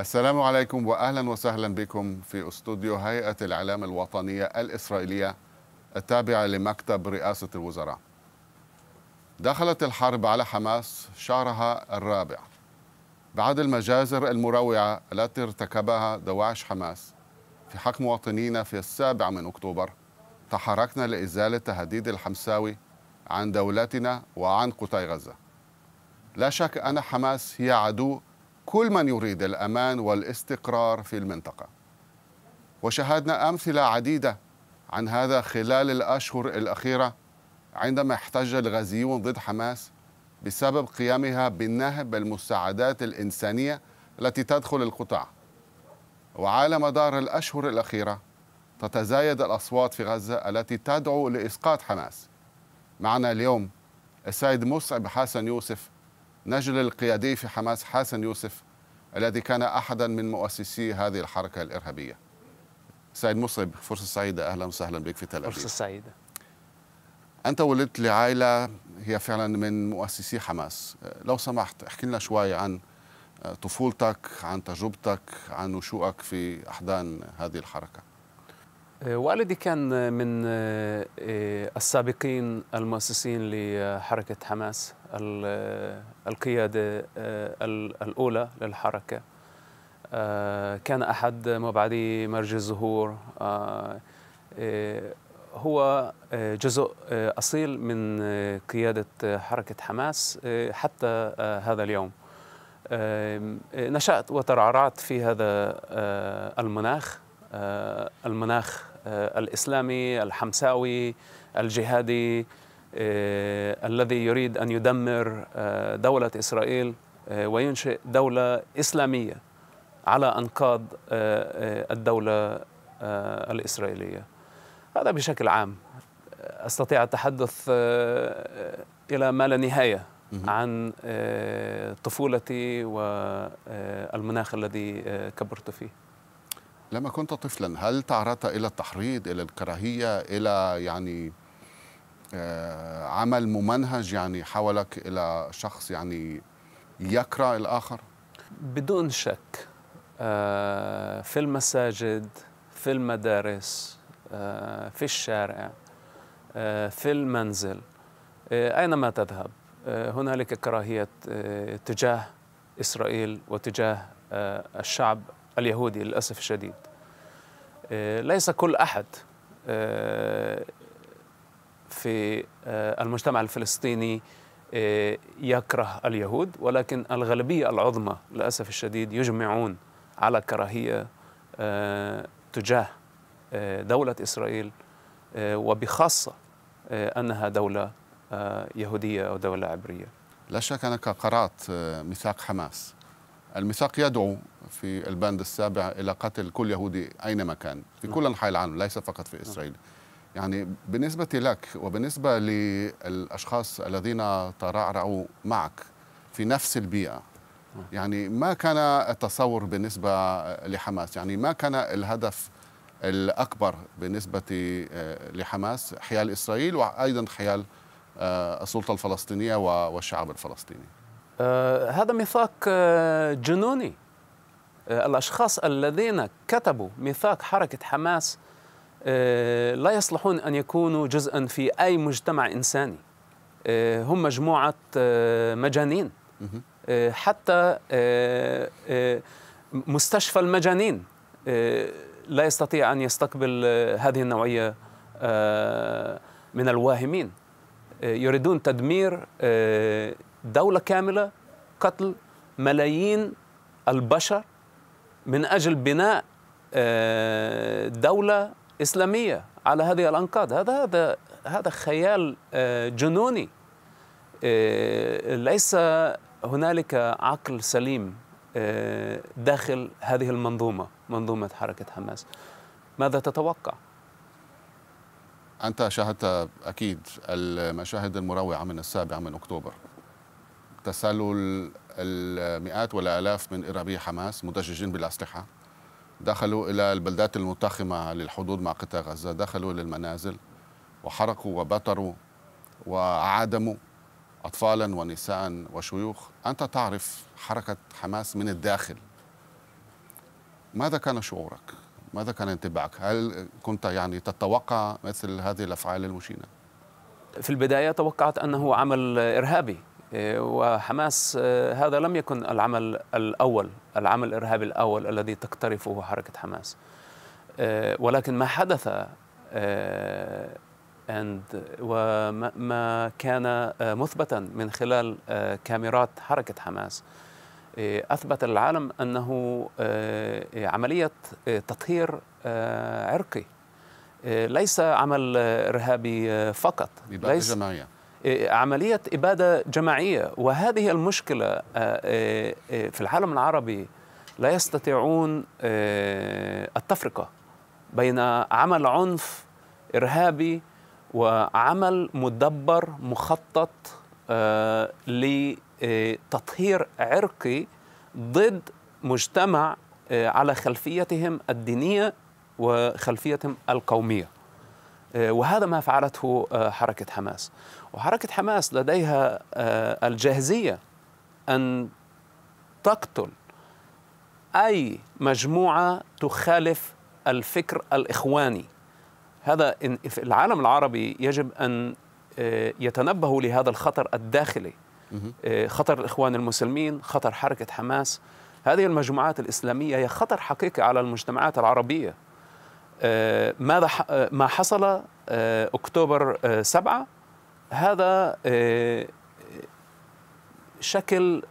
السلام عليكم واهلا وسهلا بكم في استوديو هيئه الاعلام الوطنيه الاسرائيليه التابعه لمكتب رئاسه الوزراء. دخلت الحرب على حماس شهرها الرابع بعد المجازر المروعه التي ارتكبها دواعش حماس في حق مواطنينا في السابع من اكتوبر تحركنا لازاله تهديد الحمساوي عن دولتنا وعن قطاع غزه. لا شك ان حماس هي عدو كل من يريد الأمان والاستقرار في المنطقة وشاهدنا أمثلة عديدة عن هذا خلال الأشهر الأخيرة عندما احتج الغزيون ضد حماس بسبب قيامها بالنهب المساعدات الإنسانية التي تدخل القطاع وعلى مدار الأشهر الأخيرة تتزايد الأصوات في غزة التي تدعو لإسقاط حماس معنا اليوم السيد مصعب حسن يوسف نجل القيادي في حماس حسن يوسف الذي كان أحدا من مؤسسي هذه الحركة الإرهابية سعيد مصعب فرصة سعيدة أهلا وسهلا بك في تل أبيب فرصة سعيدة أنت ولدت لعائلة هي فعلا من مؤسسي حماس لو سمحت احكي لنا شوي عن طفولتك عن تجربتك عن نشوءك في أحضان هذه الحركة والدي كان من آه، آه، السابقين المؤسسين لحركة حماس القيادة آه، الأولى للحركة آه، كان أحد مبعدي مرج الزهور آه، هو جزء أصيل من قيادة حركة حماس حتى هذا اليوم نشأت وترعرعت في هذا المناخ المناخ الإسلامي الحمساوي الجهادي آه، الذي يريد أن يدمر آه، دولة إسرائيل آه، وينشئ دولة إسلامية على أنقاض الدولة الإسرائيلية هذا بشكل عام أستطيع التحدث إلى ما لا نهاية عن طفولتي والمناخ الذي كبرت فيه لما كنت طفلا هل تعرضت إلى التحريض إلى الكراهية إلى يعني آه، عمل ممنهج يعني حولك الى شخص يعني يكره الاخر بدون شك آه، في المساجد في المدارس آه، في الشارع في المنزل اينما تذهب هنالك كراهيه تجاه اسرائيل وتجاه الشعب اليهودي للاسف الشديد ليس كل احد في آه، المجتمع الفلسطيني آه، يكره اليهود ولكن الغالبية العظمى للأسف الشديد يجمعون على كراهية آه، تجاه دولة إسرائيل وبخاصة أنها دولة يهودية أو دولة عبرية لا شك أنك قرأت ميثاق حماس الميثاق يدعو في البند السابع إلى قتل كل يهودي أينما كان في نعم. كل أنحاء العالم ليس فقط في إسرائيل يعني بالنسبة لك وبالنسبة للأشخاص الذين ترعرعوا معك في نفس البيئة يعني ما كان التصور بالنسبة لحماس يعني ما كان الهدف الأكبر بالنسبة آه، لحماس حيال إسرائيل وأيضا حيال آه، السلطة الفلسطينية والشعب الفلسطيني آه، هذا ميثاق جنوني الأشخاص الذين كتبوا ميثاق حركة حماس آه، لا يصلحون أن يكونوا جزءا في أي مجتمع إنساني آه، هم مجموعة آه، مجانين حتى مستشفى المجانين لا يستطيع أن يستقبل هذه النوعية من الواهمين يريدون تدمير دولة كاملة قتل ملايين البشر من أجل بناء دولة إسلامية على هذه الأنقاض هذا هذا هذا خيال آه، جنوني آه، ليس هنالك عقل سليم آه، داخل هذه المنظومة منظومة حركة حماس ماذا تتوقع؟ أنت شاهدت أكيد المشاهد المروعة من السابع من أكتوبر تسلل المئات والآلاف من إرهابي حماس مدججين بالأسلحة دخلوا إلى البلدات المتخمة للحدود مع قطاع غزة دخلوا إلى المنازل وحرقوا وبتروا وعادموا أطفالا ونساء وشيوخ أنت تعرف حركة حماس من الداخل ماذا كان شعورك؟ ماذا كان انطباعك؟ هل كنت يعني تتوقع مثل هذه الأفعال المشينة؟ في البداية توقعت أنه عمل إرهابي إيه، وحماس إيه، هذا لم يكن العمل الأول العمل الإرهابي الأول الذي تقترفه حركة حماس إيه، ولكن ما حدث وما كان مثبتا من خلال كاميرات حركة حماس أثبت العالم أنه عملية تطهير عرقي ليس عمل إرهابي فقط ليس جماعية آه، عملية إبادة جماعية وهذه المشكلة آه، آه، في العالم العربي لا يستطيعون التفرقة بين عمل عنف إرهابي وعمل مدبر مخطط لتطهير عرقي ضد مجتمع على خلفيتهم الدينية وخلفيتهم القومية آه، وهذا ما فعلته آه، حركة حماس وحركة حماس لديها آه، الجاهزية أن تقتل أي مجموعة تخالف الفكر الإخواني هذا في العالم العربي يجب أن يتنبهوا لهذا الخطر الداخلي خطر الإخوان المسلمين خطر حركة حماس هذه المجموعات الإسلامية هي خطر حقيقي على المجتمعات العربية آه، ماذا آه، ما حصل آه، اكتوبر 7 هذا شكل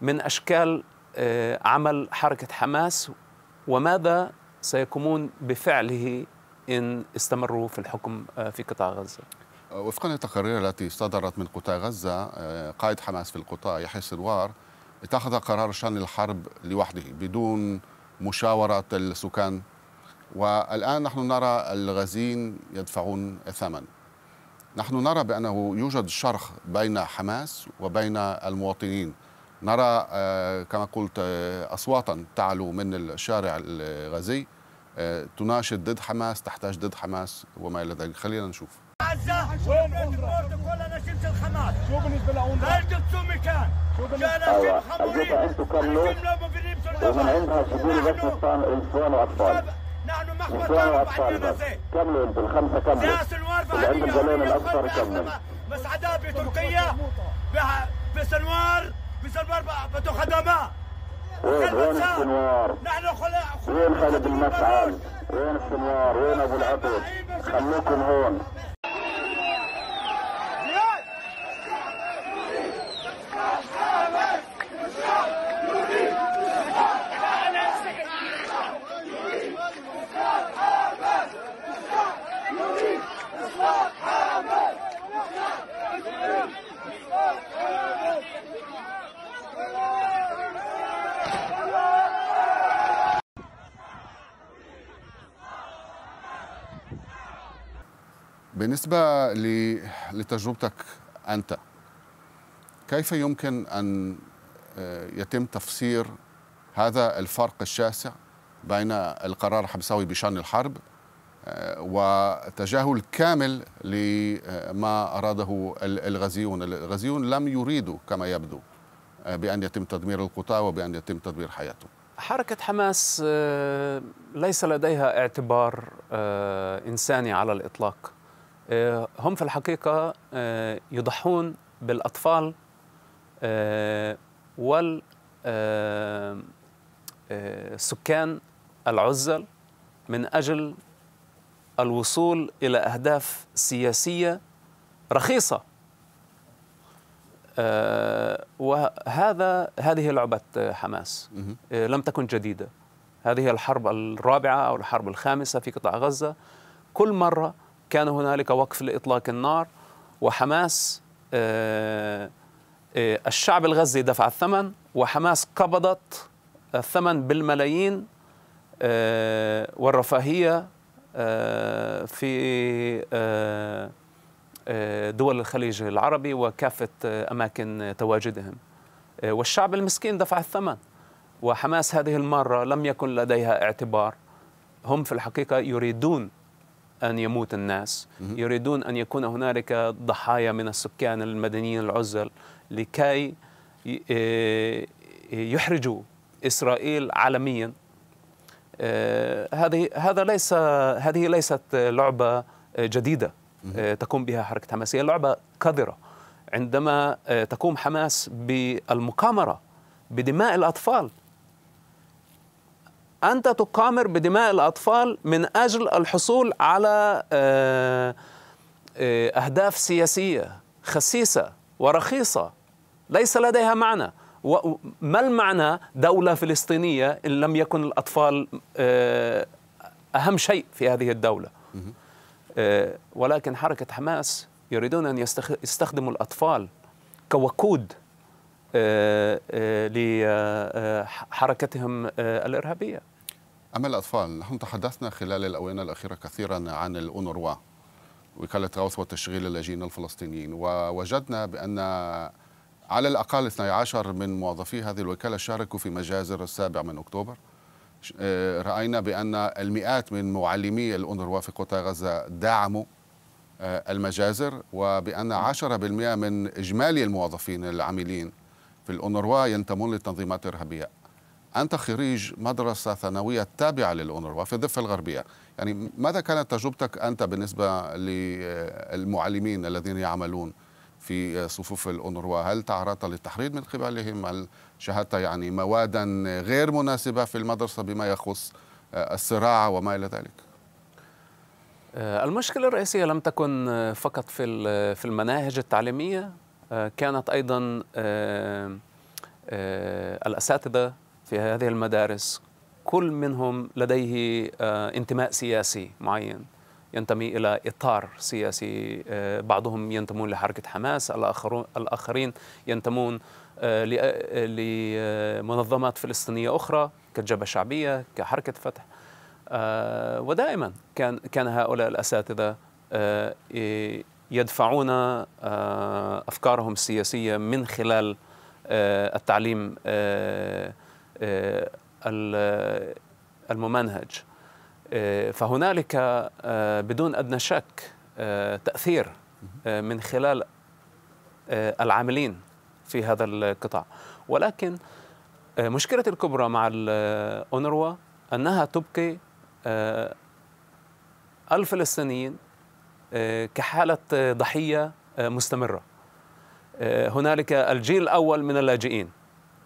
من اشكال عمل حركه حماس وماذا سيقومون بفعله ان استمروا في الحكم في قطاع غزه وفقا للتقارير التي صدرت من قطاع غزه قائد حماس في القطاع يحيى سنوار اتخذ قرار شن الحرب لوحده بدون مشاورة السكان والآن نحن نرى الغازين يدفعون الثمن نحن نرى بأنه يوجد شرخ بين حماس وبين المواطنين نرى آه، كما قلت آه، أصواتا تعلو من الشارع الغازي آه، تناشد ضد حماس تحتاج ضد حماس وما إلى ذلك خلينا نشوف بالنسبة كل هل جبتوا مكان؟ شو بالنسبة لعوندا؟ هل جبتوا مكان؟ شو بالنسبة لعوندا؟ ومن عندها سجون بس نسوان واطفال نسوان واطفال بس كملوا انتوا الخمسه كملوا اللي عند الجنين الاكثر كملوا بس مسعدات بتركيا بسنوار بسنوار بدو خدماء وين وين السنوار؟ نحن وين خالد المسعد؟ وين السنوار؟ وين ابو العطل؟ خلوكم هون بالنسبة لتجربتك أنت كيف يمكن أن آه، يتم تفسير هذا الفرق الشاسع بين القرار الحمساوي بشأن الحرب آه، وتجاهل كامل لما آه، أراده الغزيون الغزيون لم يريدوا كما يبدو بأن يتم تدمير القطاع وبأن يتم تدمير حياته حركة حماس ليس لديها اعتبار إنساني على الإطلاق آه، هم في الحقيقة آه، يضحون بالأطفال آه، والسكان العزل من أجل الوصول إلى أهداف سياسية رخيصة وهذا هذه لعبة حماس لم تكن جديدة هذه الحرب الرابعة أو الحرب الخامسة في قطاع غزة كل مرة كان هنالك وقف لإطلاق النار وحماس آه، آه، الشعب الغزي دفع الثمن وحماس قبضت الثمن بالملايين آه، والرفاهية في دول الخليج العربي وكافة أماكن تواجدهم والشعب المسكين دفع الثمن وحماس هذه المرة لم يكن لديها اعتبار هم في الحقيقة يريدون أن يموت الناس يريدون أن يكون هنالك ضحايا من السكان المدنيين العزل لكي آه، يحرجوا إسرائيل عالميا آه، هذه هذا ليس هذه ليست لعبة جديدة آه، تقوم بها حركة حماس هي لعبة قذرة عندما تقوم حماس بالمقامرة بدماء الأطفال أنت تقامر بدماء الأطفال من أجل الحصول على آه، آه، أهداف سياسية خسيسة ورخيصة ليس لديها معنى ما المعنى دولة فلسطينية إن لم يكن الأطفال آه، أهم شيء في هذه الدولة ولكن حركة حماس يريدون أن يستخدموا الأطفال كوقود آه، آه، لحركتهم آه، الإرهابية أما الأطفال نحن تحدثنا خلال الأونه الأخيرة كثيرا عن الأونروا وكالة غوث وتشغيل اللاجئين الفلسطينيين ووجدنا بأن على الأقل 12 من موظفي هذه الوكالة شاركوا في مجازر السابع من أكتوبر رأينا بأن المئات من معلمي الأونروا في قطاع غزة دعموا المجازر وبأن 10% من إجمالي الموظفين العاملين في الأونروا ينتمون للتنظيمات الإرهابية أنت خريج مدرسة ثانوية تابعة للأونروا في الضفة الغربية يعني ماذا كانت تجربتك أنت بالنسبة للمعلمين الذين يعملون في صفوف الأونروا هل تعرضت للتحريض من قبلهم هل شاهدت يعني موادا غير مناسبة في المدرسة بما يخص الصراع وما إلى ذلك آه، المشكلة الرئيسية لم تكن آه، فقط في آه، في المناهج التعليمية آه، كانت ايضا آه، آه، الاساتذه في هذه المدارس كل منهم لديه انتماء سياسي معين ينتمي الى اطار سياسي بعضهم ينتمون لحركه حماس الاخرين ينتمون لمنظمات فلسطينيه اخرى كالجبهه الشعبيه كحركه فتح ودائما كان كان هؤلاء الاساتذه يدفعون آه، افكارهم السياسيه من خلال آه، التعليم آه، الممنهج فهنالك بدون ادنى شك تاثير من خلال العاملين في هذا القطاع ولكن مشكلة الكبرى مع الأونروا أنها تبقي الفلسطينيين آه، كحالة ضحية آه، مستمرة آه، هنالك الجيل الأول من اللاجئين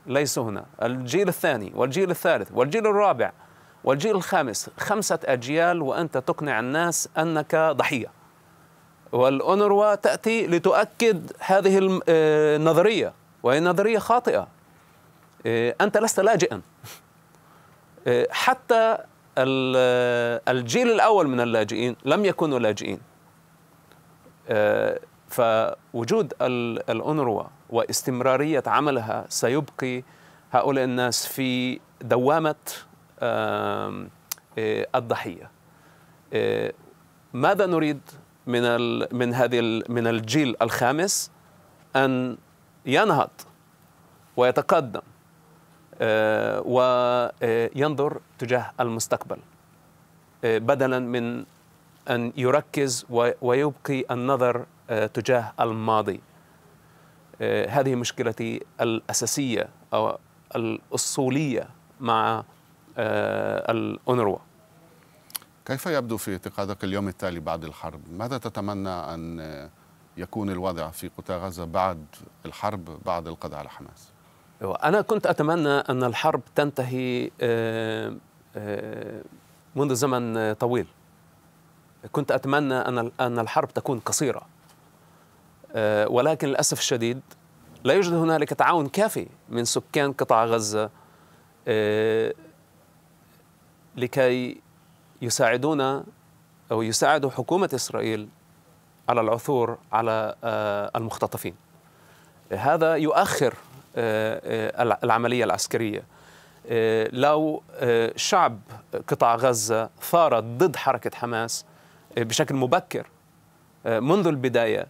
ليسوا هنا الجيل الثاني والجيل الثالث والجيل الرابع والجيل الخامس خمسة أجيال وأنت تقنع الناس أنك ضحية والأونروا تأتي لتؤكد هذه النظرية وهي نظرية خاطئة أنت لست لاجئا حتى الجيل الأول من اللاجئين لم يكونوا لاجئين آه، فوجود الأنروا واستمرارية عملها سيبقي هؤلاء الناس في دوامة آه، الضحية آه، ماذا نريد من من هذه من الجيل الخامس أن ينهض ويتقدم وينظر تجاه المستقبل بدلا من أن يركز ويبقي النظر آه، تجاه الماضي آه، هذه مشكلتي الأساسية أو الأصولية مع آه، الأونروا كيف يبدو في اعتقادك اليوم التالي بعد الحرب؟ ماذا تتمنى أن يكون الوضع في قطاع غزة بعد الحرب بعد القضاء على حماس؟ أيوة، أنا كنت أتمنى أن الحرب تنتهي منذ زمن طويل كنت أتمنى أن أن الحرب تكون قصيرة آه، ولكن للأسف الشديد لا يوجد هنالك تعاون كافي من سكان قطاع غزة آه، لكي يساعدونا أو يساعدوا حكومة إسرائيل على العثور على آه، المختطفين هذا يؤخر العملية العسكرية لو شعب قطاع غزة ثار ضد حركة حماس بشكل مبكر آه، منذ البداية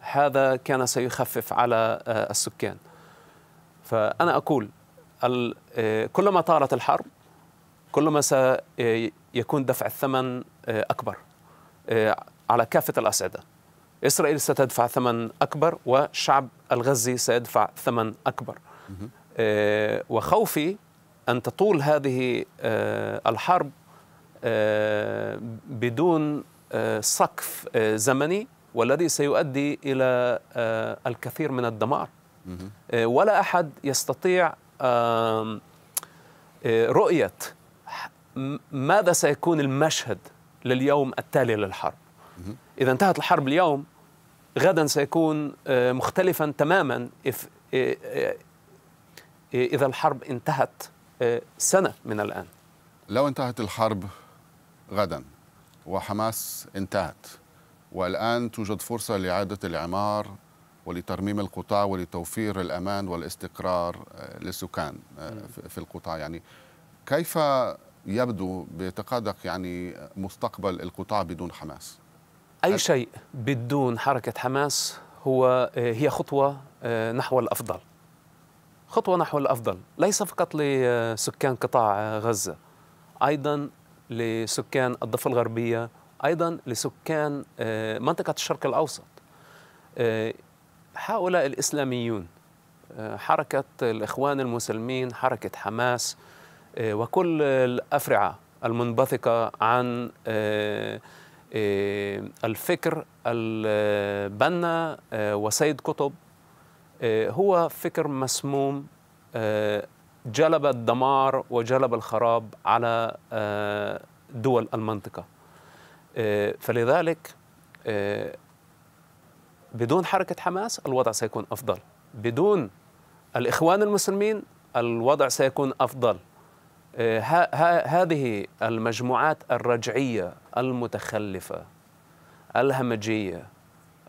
هذا كان سيخفف على آه، السكان فأنا أقول آه، كلما طالت الحرب كلما سيكون دفع الثمن أكبر على كافة الأصعدة إسرائيل ستدفع ثمن أكبر والشعب الغزي سيدفع ثمن أكبر وخوفي أن تطول هذه الحرب بدون آه، سقف آه، زمني والذي سيؤدي إلى آه، الكثير من الدمار ولا أحد يستطيع رؤية ماذا سيكون المشهد لليوم التالي للحرب إذا انتهت الحرب اليوم غدا سيكون مختلفا تماما إذا الحرب انتهت سنة من الآن لو انتهت الحرب غدا وحماس انتهت والآن توجد فرصة لإعادة الإعمار ولترميم القطاع ولتوفير الأمان والاستقرار آه، للسكان آه، في القطاع يعني كيف يبدو باعتقادك يعني مستقبل القطاع بدون حماس أي شيء بدون حركة حماس هو آه، هي خطوة نحو الأفضل خطوة نحو الأفضل ليس فقط لسكان قطاع غزة أيضا لسكان الضفة الغربية أيضا لسكان آه، منطقة الشرق الأوسط آه، هؤلاء الإسلاميون آه، حركة الإخوان المسلمين حركة حماس وكل الأفرعة المنبثقة عن الفكر البنا وسيد قطب هو فكر مسموم جلب الدمار وجلب الخراب على آه، دول المنطقة آه، فلذلك آه، بدون حركة حماس الوضع سيكون أفضل بدون الإخوان المسلمين الوضع سيكون أفضل هذه المجموعات الرجعية المتخلفة الهمجية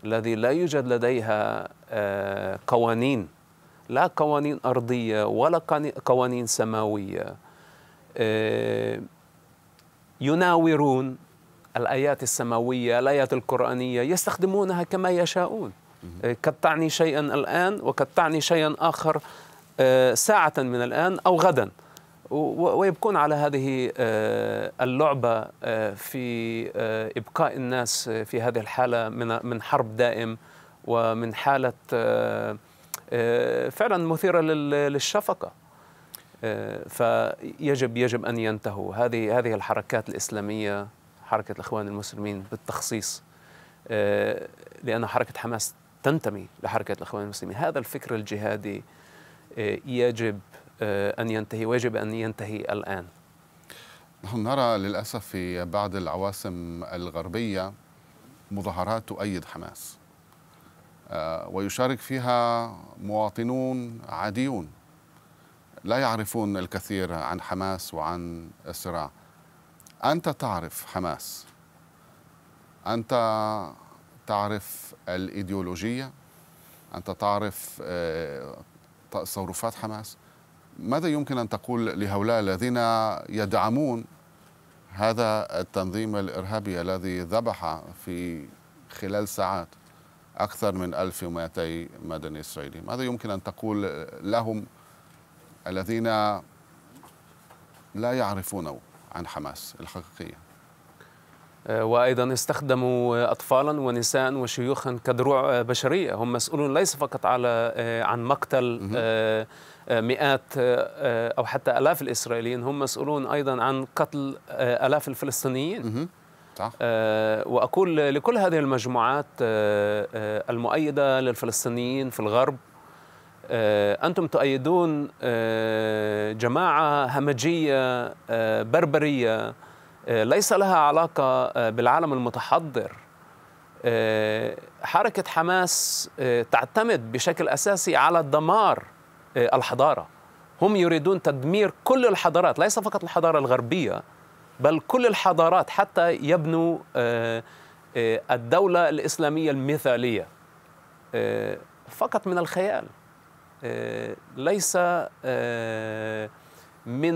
الذي لا يوجد لديها قوانين لا قوانين أرضية ولا قوانين سماوية آه، يناورون الآيات السماوية الآيات القرآنية يستخدمونها كما يشاءون آه، قد تعني شيئا الآن وقد تعني شيئا آخر آه، ساعة من الآن أو غدا ويبقون على هذه اللعبة في إبقاء الناس في هذه الحالة من حرب دائم ومن حالة آه، فعلا مثيره للشفقه آه، فيجب يجب ان ينتهوا هذه هذه الحركات الاسلاميه حركه الاخوان المسلمين بالتخصيص آه، لان حركه حماس تنتمي لحركه الاخوان المسلمين هذا الفكر الجهادي يجب ان ينتهي ويجب ان ينتهي الان نحن نرى للاسف في بعض العواصم الغربيه مظاهرات تؤيد حماس آه، ويشارك فيها مواطنون عاديون لا يعرفون الكثير عن حماس وعن الصراع أنت تعرف حماس أنت تعرف الإيديولوجية أنت تعرف آه، تصرفات حماس ماذا يمكن أن تقول لهؤلاء الذين يدعمون هذا التنظيم الإرهابي الذي ذبح في خلال ساعات أكثر من 1200 مدني إسرائيلي ماذا يمكن أن تقول لهم الذين لا يعرفونه عن حماس الحقيقية آه، وأيضا استخدموا أطفالا ونساء وشيوخا كدروع بشرية هم مسؤولون ليس فقط على آه، عن مقتل آه، مئات أو حتى ألاف الإسرائيليين هم مسؤولون أيضا عن قتل ألاف الفلسطينيين صح. آه، وأقول لكل هذه المجموعات آه، آه، المؤيدة للفلسطينيين في الغرب أنتم تؤيدون جماعة همجية بربرية ليس لها علاقة بالعالم المتحضر حركة حماس تعتمد بشكل أساسي على دمار الحضارة هم يريدون تدمير كل الحضارات ليس فقط الحضارة الغربية بل كل الحضارات حتى يبنوا آه، آه، الدولة الإسلامية المثالية آه، فقط من الخيال ليس من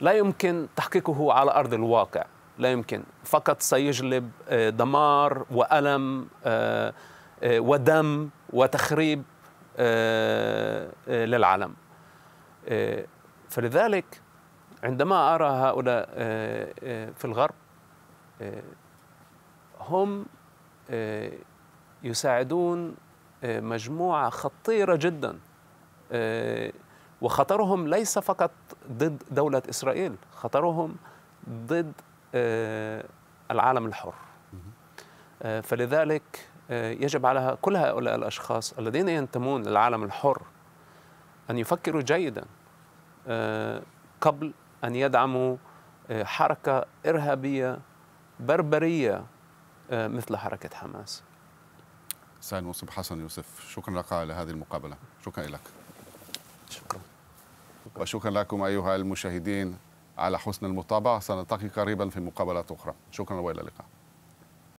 لا يمكن تحقيقه على أرض الواقع لا يمكن فقط سيجلب دمار وألم ودم وتخريب للعالم فلذلك عندما أرى هؤلاء آه، آه، في الغرب آه، هم يساعدون مجموعة خطيرة جدا وخطرهم ليس فقط ضد دولة إسرائيل خطرهم ضد العالم الحر فلذلك يجب على كل هؤلاء الأشخاص الذين ينتمون للعالم الحر أن يفكروا جيدا قبل أن يدعموا آه، حركة إرهابية بربرية آه، مثل حركة حماس سيد مصب حسن يوسف شكرا لك على هذه المقابلة شكرا لك شكرا وشكرا لكم أيها المشاهدين على حسن المتابعة سنلتقي قريبا في مقابلة أخرى شكرا وإلى اللقاء